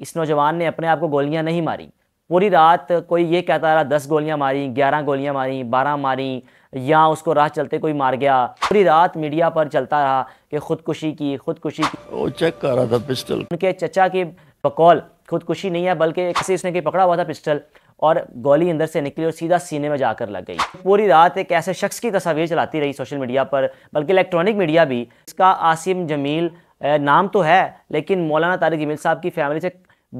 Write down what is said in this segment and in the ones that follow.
इस नौजवान ने अपने आप को गोलियां नहीं मारी पूरी रात कोई ये कहता रहा दस गोलियां मारी ग्यारह गोलियां मारी बारह मारी या उसको राह चलते कोई मार गया पूरी रात मीडिया पर चलता रहा कि खुदकुशी की खुदकुशी की वो चेक कर रहा था पिस्टल उनके चचा के बकौल खुदकुशी नहीं है बल्कि किसी उसने कहीं पकड़ा हुआ था पिस्टल और गोली अंदर से निकली और सीधा सीने में जाकर लग गई पूरी रात एक ऐसे शख्स की तस्वीर चलाती रही सोशल मीडिया पर बल्कि इलेक्ट्रॉनिक मीडिया भी इसका आसिम जमील नाम तो है लेकिन मौलाना तारिक जमील साहब की फैमिली से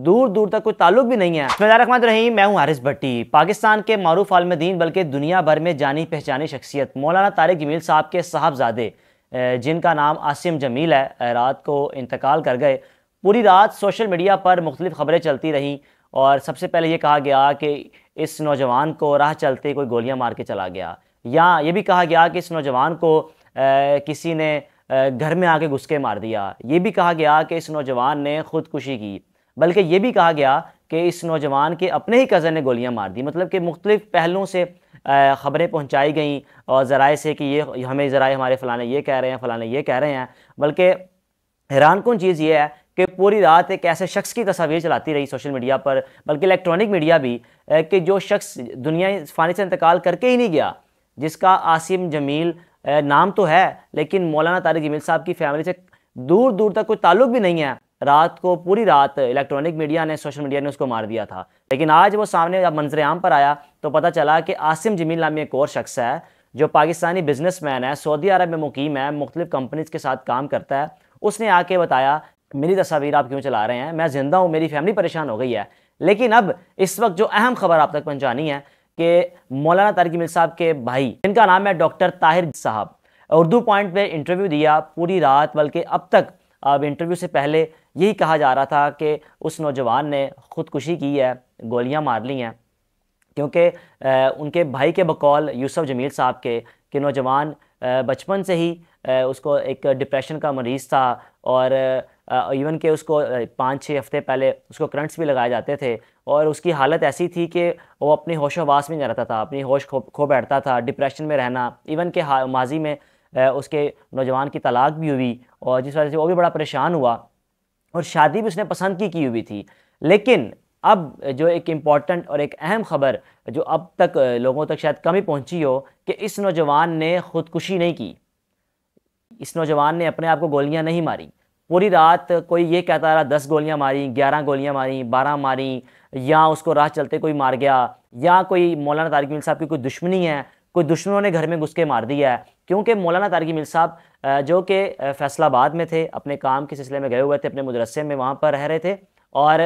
दूर दूर तक कोई ताल्लुक भी नहीं है रहमान रही मैं हूँ हारिस भट्टी पाकिस्तान के मारूफ आलमदीन बल्कि दुनिया भर में जानी पहचानी शख्सियत मौलाना तारिक जमील साहब के साहबजादे जिनका नाम आसिम जमील है रात को इंतकाल कर गए पूरी रात सोशल मीडिया पर मुख्तलिफ खबरें चलती रहीं और सबसे पहले ये कहा गया कि इस नौजवान को राह चलते कोई गोलियां मार के चला गया या ये भी कहा गया कि इस नौजवान को आ, किसी ने घर में आके घुस के मार दिया ये भी कहा गया कि इस नौजवान ने ख़ुदकुशी की बल्कि ये भी कहा गया कि इस नौजवान के अपने ही कज़न ने गोलियां मार दी मतलब कि मुख्तलिफ़ पहलुओं से ख़बरें पहुंचाई गई और ज़राए से कि ये हमें ज़राए हमारे फ़लाने ये कह रहे हैं फ़लाने ये कह रहे हैं बल्कि हैरान कौन चीज़ ये है कि पूरी रात एक ऐसे शख्स की तस्वीर चलाती रही सोशल मीडिया पर बल्कि इलेक्ट्रॉनिक मीडिया भी कि जो शख्स दुनिया फ़ानी से इंतकाल करके ही नहीं गया जिसका आसिम जमील नाम तो है लेकिन मौलाना तारिक जमील साहब की फैमिली से दूर दूर तक कोई ताल्लुक भी नहीं है रात को पूरी रात इलेक्ट्रॉनिक मीडिया ने सोशल मीडिया ने उसको मार दिया था लेकिन आज वो सामने जब मंजर आम पर आया तो पता चला कि आसिम जमील नामी एक और शख्स है जो पाकिस्तानी बिजनेसमैन है सऊदी अरब में मुकीम है मुख्तलिफ कंपनीज के साथ काम करता है उसने आके बताया मेरी तस्वीर आप क्यों चला रहे हैं मैं ज़िंदा हूँ मेरी फैमिली परेशान हो गई है लेकिन अब इस वक्त जो अहम खबर आप तक पहुँचानी है के मौलाना तारिक मिल साहब के भाई जिनका नाम है डॉक्टर ताहिर साहब उर्दू पॉइंट पे इंटरव्यू दिया पूरी रात बल्कि अब तक अब इंटरव्यू से पहले यही कहा जा रहा था कि उस नौजवान ने ख़ुदकुशी की है गोलियां मार ली हैं क्योंकि उनके भाई के बकौल यूसुफ जमील साहब के कि नौजवान बचपन से ही उसको एक डिप्रेशन का मरीज़ था और इवन के उसको पाँच छः हफ्ते पहले उसको करंट्स भी लगाए जाते थे और उसकी हालत ऐसी थी कि वो अपने होश वास में नहीं रहता था अपनी होश खो खो बैठता था डिप्रेशन में रहना इवन के माजी में उसके नौजवान की तलाक भी हुई और जिस वजह से वो भी बड़ा परेशान हुआ और शादी भी उसने पसंद की की हुई थी लेकिन अब जो एक इम्पॉर्टेंट और एक अहम खबर जो अब तक लोगों तक शायद कम ही हो कि इस नौजवान ने ख़ुदकुशी नहीं की इस नौजवान ने अपने आप को गोलियाँ नहीं मारी पूरी रात कोई ये कहता रहा दस गोलियां मारी ग्यारह गोलियां मारी बारह मारी या उसको राह चलते कोई मार गया या कोई मौलाना तारिक मिल साहब की कोई दुश्मनी है कोई दुश्मनों ने घर में घुस के मार दिया है क्योंकि मौलाना तारिक मिल साहब जो कि फैसलाबाद में थे अपने काम के सिलसिले में गए हुए थे अपने मदरसे में वहाँ पर रह रहे थे और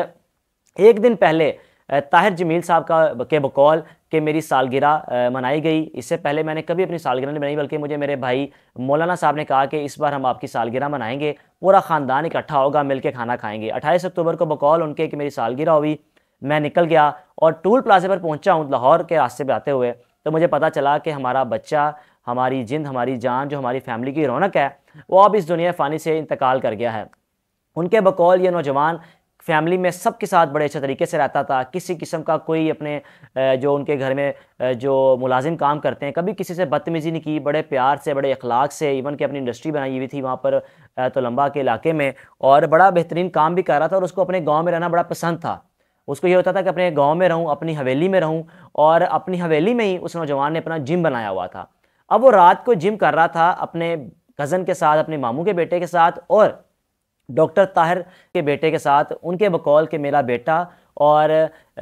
एक दिन पहले ताहिर जमील साहब का के बकौल कि मेरी सालगिरह मनाई गई इससे पहले मैंने कभी अपनी सालगिरह नहीं मनाई बल्कि मुझे मेरे भाई मौलाना साहब ने कहा कि इस बार हम आपकी सालगिरह मनाएंगे पूरा ख़ानदान इकट्ठा होगा मिलके खाना खाएंगे अट्ठाईस अक्टूबर को बकौल उनके कि मेरी सालगिरह हुई मैं निकल गया और टूल प्लाजे पर पहुँचा हूँ लाहौर के रास्ते पर आते हुए तो मुझे पता चला कि हमारा बच्चा हमारी जिंद हमारी जान जो हमारी फैमिली की रौनक है वो अब इस दुनिया फ़ानी से इंतकाल कर गया है उनके बकौल ये नौजवान फैमिली में सबके साथ बड़े अच्छे तरीके से रहता था किसी किस्म का कोई अपने जो उनके घर में जो मुलाजिम काम करते हैं कभी किसी से बदतमीज़ी नहीं की बड़े प्यार से बड़े अखलाक से इवन कि अपनी इंडस्ट्री बनाई हुई थी वहाँ पर तो लंबा के इलाके में और बड़ा बेहतरीन काम भी कर रहा था और उसको अपने गाँव में रहना बड़ा पसंद था उसको ये होता था कि अपने गाँव में रहूँ अपनी हवेली में रहूँ और अपनी हवेली में ही उस नौजवान ने अपना जिम बनाया हुआ था अब वो रात को जिम कर रहा था अपने कज़न के साथ अपने मामू के बेटे के साथ और डॉक्टर ताहिर के बेटे के साथ उनके बकौल के मेरा बेटा और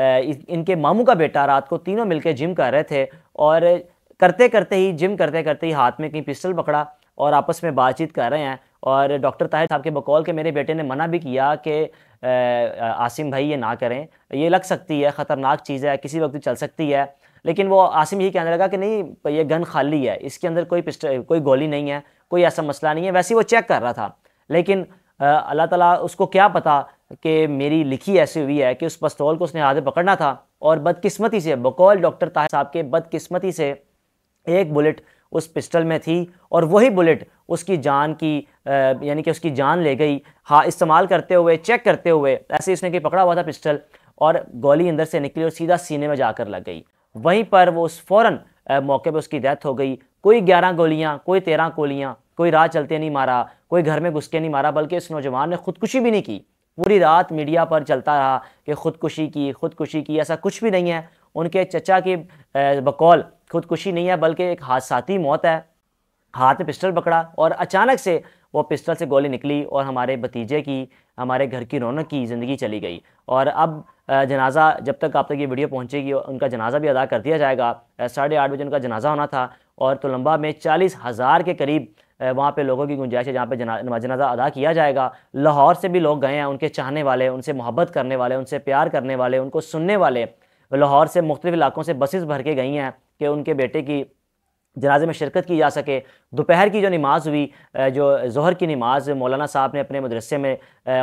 इनके मामू का बेटा रात को तीनों मिलकर जिम कर रहे थे और करते करते ही जिम करते करते ही हाथ में कहीं पिस्टल पकड़ा और आपस में बातचीत कर रहे हैं और डॉक्टर ताहिर साहब के बकौल के मेरे बेटे ने मना भी किया कि आसिम भाई ये ना करें ये लग सकती है ख़तरनाक चीज़ है किसी वक्त चल सकती है लेकिन वो आसिम यही कहने लगा कि नहीं ये गन खाली है इसके अंदर कोई पिस्टल कोई गोली नहीं है कोई ऐसा मसला नहीं है वैसे ही वो चेक कर रहा था लेकिन अल्लाह ताला उसको क्या पता कि मेरी लिखी ऐसी हुई है कि उस पस्तौल को उसने हाथ पकड़ना था और बदकिस्मती से बकौल डॉक्टर ताहिर साहब के बदकिस्मती से एक बुलेट उस पिस्टल में थी और वही बुलेट उसकी जान की यानी कि उसकी जान ले गई हाँ इस्तेमाल करते हुए चेक करते हुए ऐसे उसने कि पकड़ा हुआ था पिस्टल और गोली अंदर से निकली और सीधा सीने में जाकर लग गई वहीं पर वो उस फ़ौर मौके पर उसकी डेथ हो गई कोई ग्यारह गोलियाँ कोई तेरह गोलियाँ कोई राह चलते नहीं मारा कोई घर में घुस के नहीं मारा बल्कि इस नौजवान ने खुदकुशी भी नहीं की पूरी रात मीडिया पर चलता रहा कि खुदकुशी की खुदकुशी की ऐसा कुछ भी नहीं है उनके चचा की बकौल खुदकुशी नहीं है बल्कि एक हादसाती मौत है हाथ में पिस्टल पकड़ा और अचानक से वो पिस्टल से गोली निकली और हमारे भतीजे की हमारे घर की रौनक की ज़िंदगी चली गई और अब जनाजा जब तक आप तक ये वीडियो पहुँचेगी उनका जनाजा भी अदा कर दिया जाएगा साढ़े आठ बजे उनका जनाजा होना था और तो लंबा में चालीस हज़ार के करीब वहाँ पे लोगों की गुंजाइश है जहाँ पे जना जनाजा अदा किया जाएगा लाहौर से भी लोग गए हैं उनके चाहने वाले उनसे मोहब्बत करने वाले उनसे प्यार करने वाले उनको सुनने वाले लाहौर से मुख्तलिफ इलाकों से बसेस भर के गई हैं कि उनके बेटे की जनाजे में शिरकत की जा सके दोपहर की जो नमाज़ हुई जो जहर की नमाज मौलाना साहब ने अपने मदरसे में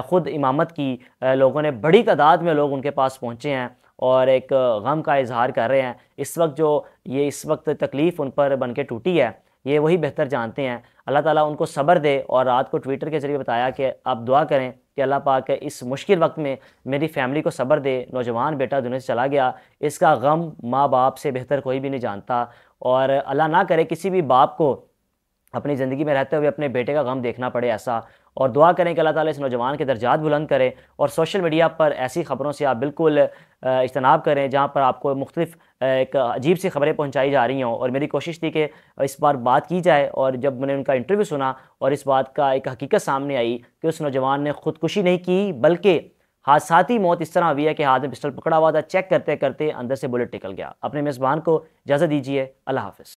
ख़ुद इमामत की लोगों ने बड़ी तादाद में लोग उनके पास पहुँचे हैं और एक गम का इजहार कर रहे हैं इस वक्त जो ये इस वक्त तकलीफ़ उन पर बन के टूटी है ये वही बेहतर जानते हैं अल्लाह ताला उनको सब्र दे और रात को ट्विटर के ज़रिए बताया कि आप दुआ करें कि अल्लाह पाक इस मुश्किल वक्त में मेरी फैमिली को सब्र दे नौजवान बेटा दुनिया से चला गया इसका गम माँ बाप से बेहतर कोई भी नहीं जानता और अल्लाह ना करे किसी भी बाप को अपनी ज़िंदगी में रहते हुए अपने बेटे का गम देखना पड़े ऐसा और दुआ करें कि अल्लाह ताला इस नौजवान के दर्जात बुलंद करें और सोशल मीडिया पर ऐसी ख़बरों से आप बिल्कुल इजतनाब करें जहाँ पर आपको मुख्तलिफ एक अजीब सी खबरें पहुँचाई जा रही हों और मेरी कोशिश थी कि इस बार बात की जाए और जब मैंने उनका इंटरव्यू सुना और इस बात का एक हकीकत सामने आई कि उस नौजवान ने ख़ुदकुशी नहीं की बल्कि हादसाती मौत इस तरह हुई है कि हाथ में पिस्टल पकड़ा हुआ था चेक करते करते अंदर से बुलेट निकल गया अपने मेज़बान को इजाज़त दीजिए अल्लाह हाफिज़